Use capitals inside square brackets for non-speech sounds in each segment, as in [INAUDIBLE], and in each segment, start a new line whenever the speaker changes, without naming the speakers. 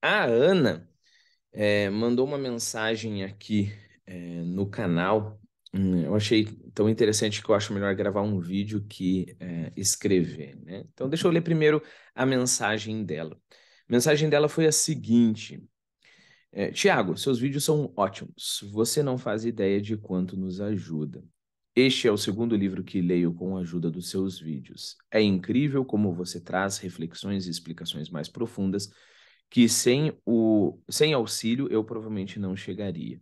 A Ana é, mandou uma mensagem aqui é, no canal. Hum, eu achei tão interessante que eu acho melhor gravar um vídeo que é, escrever. Né? Então, deixa eu ler primeiro a mensagem dela. A mensagem dela foi a seguinte: é, Tiago, seus vídeos são ótimos. Você não faz ideia de quanto nos ajuda. Este é o segundo livro que leio com a ajuda dos seus vídeos. É incrível como você traz reflexões e explicações mais profundas que sem o sem auxílio eu provavelmente não chegaria.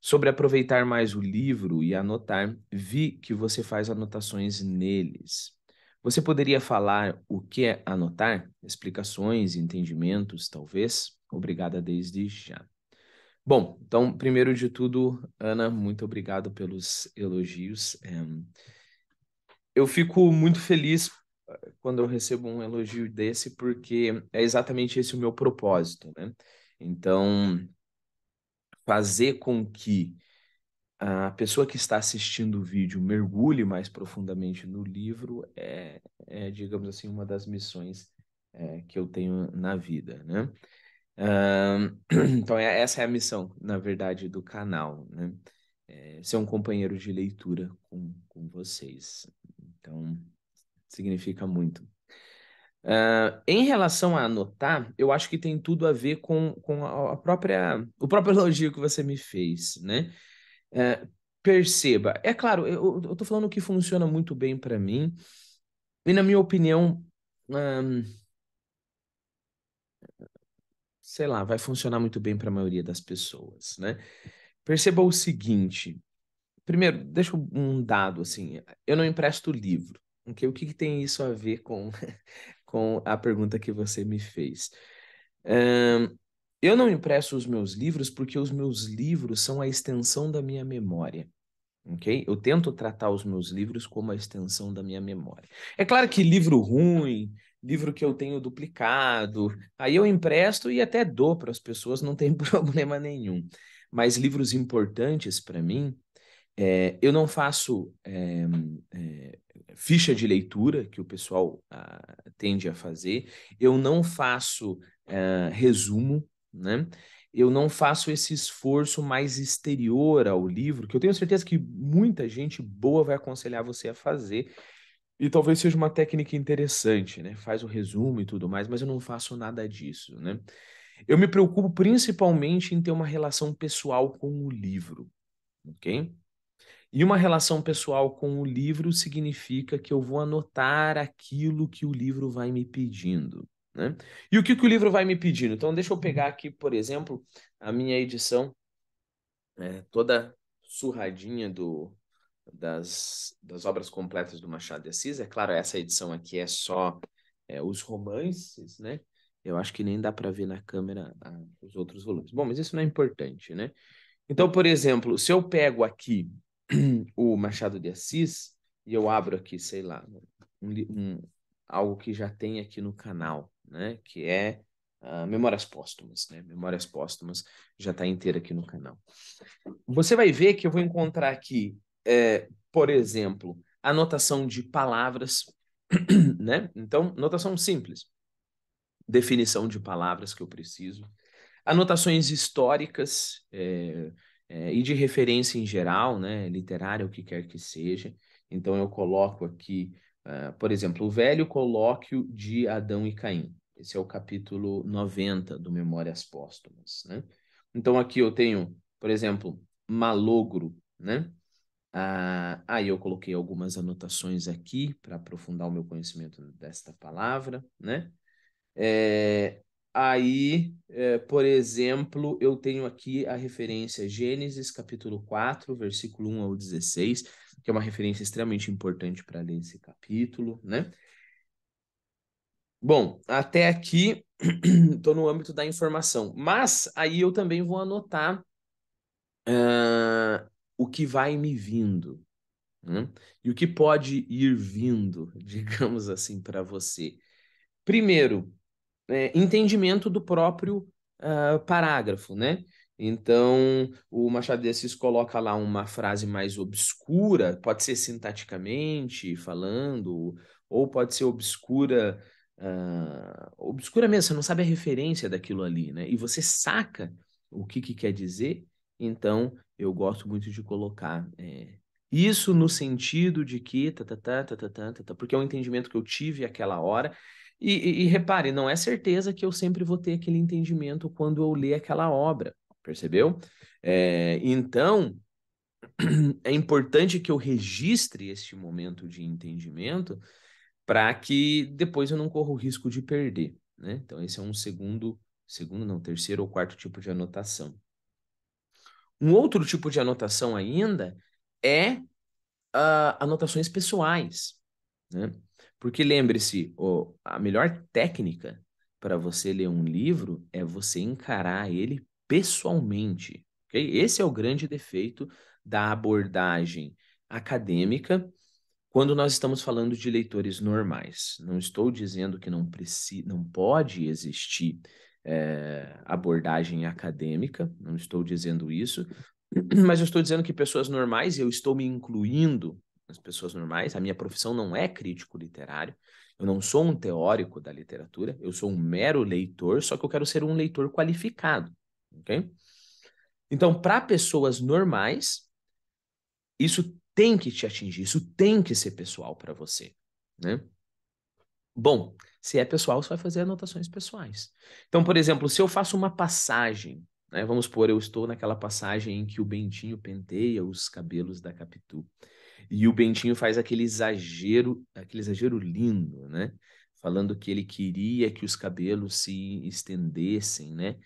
Sobre aproveitar mais o livro e anotar, vi que você faz anotações neles. Você poderia falar o que é anotar? Explicações, entendimentos, talvez? Obrigada desde já. Bom, então, primeiro de tudo, Ana, muito obrigado pelos elogios. É... Eu fico muito feliz quando eu recebo um elogio desse, porque é exatamente esse o meu propósito, né? Então, fazer com que a pessoa que está assistindo o vídeo mergulhe mais profundamente no livro é, é digamos assim, uma das missões é, que eu tenho na vida, né? Uh, [CLEARS THROAT] então, é, essa é a missão, na verdade, do canal, né? É ser um companheiro de leitura com, com vocês. Então, significa muito. Uh, em relação a anotar, eu acho que tem tudo a ver com, com a própria, o próprio [LAUGHS] elogio que você me fez, né? Uh, perceba, é claro, eu, eu tô falando que funciona muito bem para mim, e na minha opinião, um, ah, sei lá, vai funcionar muito bem para a maioria das pessoas, né? Perceba o seguinte. Primeiro, deixa um dado assim. Eu não empresto livro, o que, que, tem isso a ver com, [LAUGHS] com a pergunta que você me fez? Um, eu não impresso os meus livros porque os meus livros são a extensão da minha memória. Ok? Eu tento tratar os meus livros como a extensão da minha memória. É claro que livro ruim, livro que eu tenho duplicado, aí eu empresto e até dou para as pessoas, não tem [LAUGHS] problema nenhum. Mas livros importantes para mim, é, eu não faço é, é, ficha de leitura que o pessoal uh, tende a fazer. Eu não faço uh, resumo, né? Eu não faço esse esforço mais exterior ao livro, que eu tenho certeza que muita gente boa vai aconselhar você a fazer. E talvez seja uma técnica interessante, né? Faz o resumo e tudo mais, mas eu não faço nada disso, né? Eu me preocupo principalmente em ter uma relação pessoal com o livro, ok? E uma relação pessoal com o livro significa que eu vou anotar aquilo que o livro vai me pedindo. Né? E o que, que o livro vai me pedindo? Então, deixa eu uhum. pegar aqui, por exemplo, a minha edição, é, toda surradinha do, das, das obras completas do Machado de Assis. É claro, essa edição aqui é só é, os romances, né? Eu acho que nem dá para ver na câmera ah, os outros volumes. Bom, mas isso não é importante, né? Então, por exemplo, se eu pego aqui o Machado de Assis, e eu abro aqui, sei lá, um, um, algo que já tem aqui no canal, né? Que é uh, Memórias Póstumas, né? Memórias Póstumas já está inteira aqui no canal. Você vai ver que eu vou encontrar aqui, é, por exemplo, anotação de palavras, [CLEARS THROAT] né? Então, notação simples. Definição de palavras que eu preciso. Anotações históricas, é, é, e de referência em geral, né, literária, o que quer que seja. Então eu coloco aqui, uh, por exemplo, o velho colóquio de Adão e Caim. Esse é o capítulo 90 do Memórias Póstumas, né? Então aqui eu tenho, por exemplo, Malogro, né? Ah, aí eu coloquei algumas anotações aqui para aprofundar o meu conhecimento desta palavra, né? É, Aí, é, por exemplo, eu tenho aqui a referência Gênesis capítulo 4, versículo 1 ao 16, que é uma referência extremamente importante para ler esse capítulo, né? Bom, até aqui estou [CLEARS THROAT] no âmbito da informação, mas aí eu também vou anotar uh, o que vai me vindo né? e o que pode ir vindo, [LAUGHS] digamos assim, para você. Primeiro, é, entendimento do próprio uh, parágrafo, né? Então, o Machado de Assis coloca lá uma frase mais obscura, pode ser sintaticamente falando, ou pode ser obscura, uh, obscura mesmo, você não sabe a referência daquilo ali, né? E você saca o que, que quer dizer, então eu gosto muito de colocar é, isso no sentido de que, tá, tá, tá, tá, tá, tá, tá, tá porque é um entendimento que eu tive aquela hora, e, e, repare, não é certeza que eu sempre vou ter aquele entendimento quando eu ler aquela obra, percebeu? É, então, [CLEARS THROAT] é importante que eu registre este momento de entendimento para que depois eu não corra o risco de perder, né? Então, esse é um segundo, segundo não, terceiro ou quarto tipo de anotação. Um outro tipo de anotação ainda é uh, anotações pessoais, né? Porque lembre-se, oh, a melhor técnica para você ler um livro é você encarar ele pessoalmente. Okay? Esse é o grande defeito da abordagem acadêmica quando nós estamos falando de leitores normais. Não estou dizendo que não, precisa, não pode existir é, abordagem acadêmica, não estou dizendo isso, [CLEARS THROAT] mas eu estou dizendo que pessoas normais, eu estou me incluindo as pessoas normais. A minha profissão não é crítico literário. Eu não sou um teórico da literatura, eu sou um mero leitor, só que eu quero ser um leitor qualificado, ok? Então, para pessoas normais, isso tem que te atingir, isso tem que ser pessoal para você, né? Bom, se é pessoal, você vai fazer anotações pessoais. Então, por exemplo, se eu faço uma passagem, né? vamos supor, eu estou naquela passagem em que o Bentinho penteia os cabelos da Capitu. E o Bentinho faz aquele exagero, aquele exagero lindo, né? Falando que ele queria que os cabelos se estendessem, né?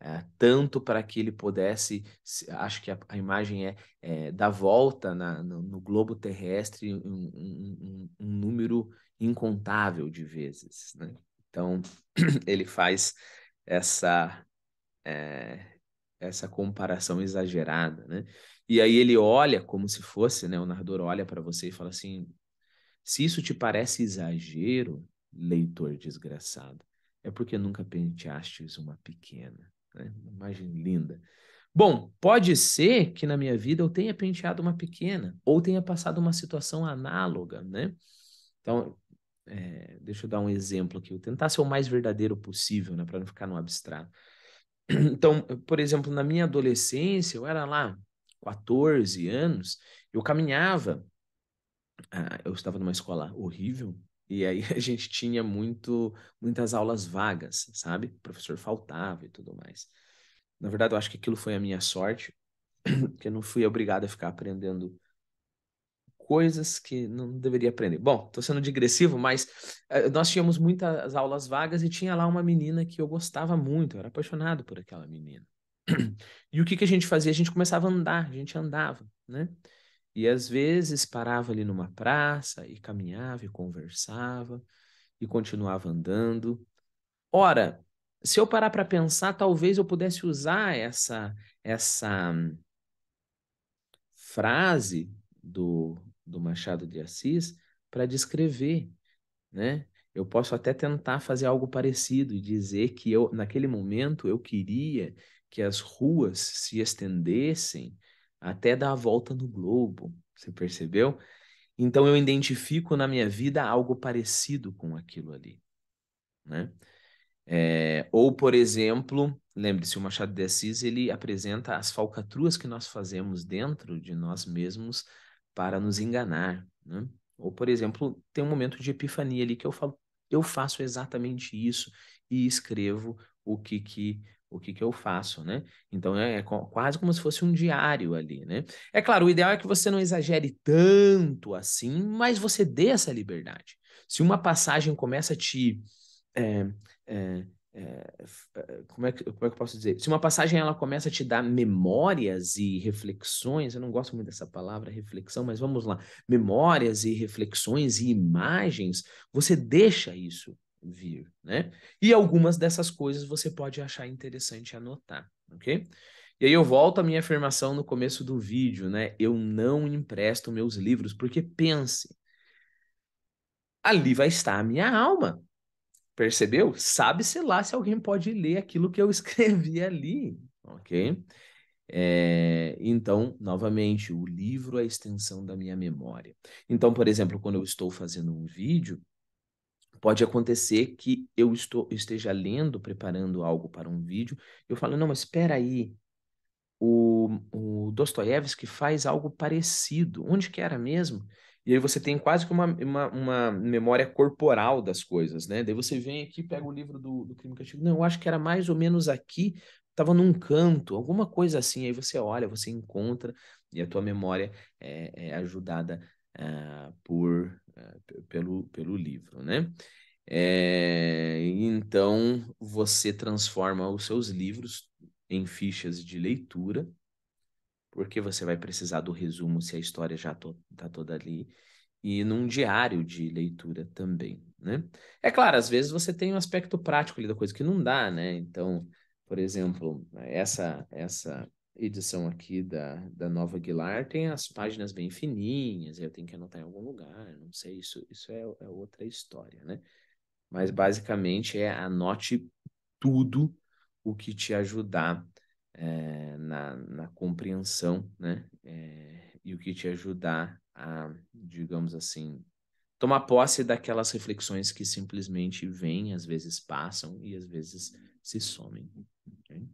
É, tanto para que ele pudesse, acho que a, a imagem é, é, da volta na, no, no, globo terrestre um, um, um, número incontável de vezes, né? Então [CLEARS THROAT] ele faz essa é, essa comparação exagerada, né? E aí ele olha como se fosse, né? O narrador olha para você e fala assim: se isso te parece exagero, leitor desgraçado, é porque nunca penteastes uma pequena. Né? Uma imagem linda. Bom, pode ser que na minha vida eu tenha penteado uma pequena ou tenha passado uma situação análoga, né? Então, é, deixa eu dar um exemplo aqui. Eu tentar ser o mais verdadeiro possível, né? Para não ficar no abstrato. [CLEARS THROAT] Então, por exemplo, na minha adolescência, eu era lá 14 anos, eu caminhava. Ah, eu estava numa escola horrível, e aí [LAUGHS] a gente tinha muito, muitas aulas vagas, sabe? O professor faltava e tudo mais. Na verdade, eu acho que aquilo foi a minha sorte, [CLEARS THROAT] que eu não fui obrigado a ficar aprendendo coisas que não deveria aprender. Bom, estou sendo digressivo, mas eh, nós tínhamos muitas aulas vagas e tinha lá uma menina que eu gostava muito, eu era apaixonado por aquela menina. [CLEARS THROAT] E o que, que a gente fazia? A gente começava a andar, a gente andava, né? E às vezes parava ali numa praça e caminhava e conversava e continuava andando. Ora, se eu parar para pensar, talvez eu pudesse usar essa essa hum, frase do do Machado de Assis para descrever, né? Eu posso até tentar fazer algo parecido e dizer que eu, naquele momento, eu queria que as ruas se estendessem até dar a volta no globo. Você percebeu? Então eu identifico na minha vida algo parecido com aquilo ali, né? É, ou, por exemplo, lembre-se, o Machado de Assis ele apresenta as falcatruas que nós fazemos dentro de nós mesmos para nos enganar. Né? Ou, por exemplo, tem um momento de epifania ali que eu falo, eu faço exatamente isso e escrevo o que que o que, que eu faço, né? Então é, é quase como se fosse um diário ali, né? É claro, o ideal é que você não exagere tanto assim, mas você dê essa liberdade. Se uma passagem começa a te é, é, é, é, como, é que, como é que eu posso dizer? Se uma passagem ela começa a te dar memórias e reflexões, eu não gosto muito dessa palavra reflexão, mas vamos lá, memórias e reflexões e imagens, você deixa isso vir, né? E algumas dessas coisas você pode achar interessante anotar, ok? E aí eu volto à minha afirmação no começo do vídeo, né? Eu não empresto meus livros, porque pense, ali vai estar a minha alma. Percebeu? Sabe-se lá se alguém pode ler aquilo que eu [LAUGHS] escrevi ali, ok? É, então, novamente, o livro é a extensão da minha memória. Então, por exemplo, quando eu estou fazendo um vídeo, pode acontecer que eu, estou, esteja lendo, preparando algo para um vídeo, eu falo, não, mas espera aí, o, o Dostoiévski faz algo parecido, onde que era mesmo? E aí você tem quase que uma, uma, uma, memória corporal das coisas, né? Daí você vem aqui, pega o livro do, do Crime e Castigo. Não, eu acho que era mais ou menos aqui, estava num canto, alguma coisa assim. Aí você olha, você encontra, e a tua memória é, é ajudada uh, por, uh, pelo, pelo livro, né? É, então, você transforma os seus livros em fichas de leitura, porque você vai precisar do resumo se a história já está toda ali, e num diário de leitura também, né? É claro, às vezes você tem um aspecto prático ali da coisa que não dá, né? Então, por exemplo, essa essa edição aqui da, da Nova Aguilar tem as páginas bem fininhas, eu tenho que anotar em algum lugar, não sei, isso, isso é, é outra história, né? Mas basicamente é anote tudo o que te ajudar é, na, na, compreensão, né? É, e o que te ajudar a, digamos assim, tomar posse daquelas reflexões que simplesmente vêm, às vezes passam e às vezes se somem. Okay?